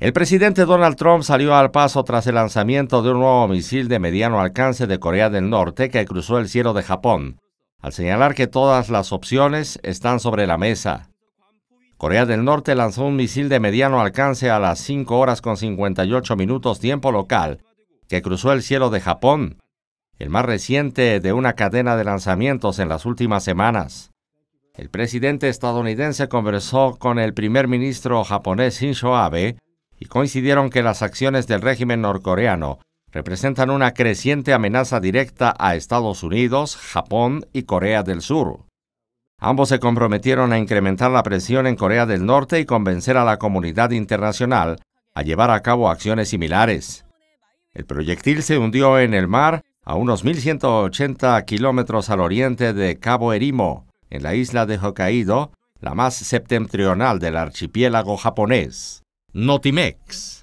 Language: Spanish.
El presidente Donald Trump salió al paso tras el lanzamiento de un nuevo misil de mediano alcance de Corea del Norte que cruzó el cielo de Japón, al señalar que todas las opciones están sobre la mesa. Corea del Norte lanzó un misil de mediano alcance a las 5 horas con 58 minutos tiempo local, que cruzó el cielo de Japón, el más reciente de una cadena de lanzamientos en las últimas semanas. El presidente estadounidense conversó con el primer ministro japonés Shinzo Abe, y coincidieron que las acciones del régimen norcoreano representan una creciente amenaza directa a Estados Unidos, Japón y Corea del Sur. Ambos se comprometieron a incrementar la presión en Corea del Norte y convencer a la comunidad internacional a llevar a cabo acciones similares. El proyectil se hundió en el mar a unos 1.180 kilómetros al oriente de Cabo Erimo, en la isla de Hokkaido, la más septentrional del archipiélago japonés. Notimex.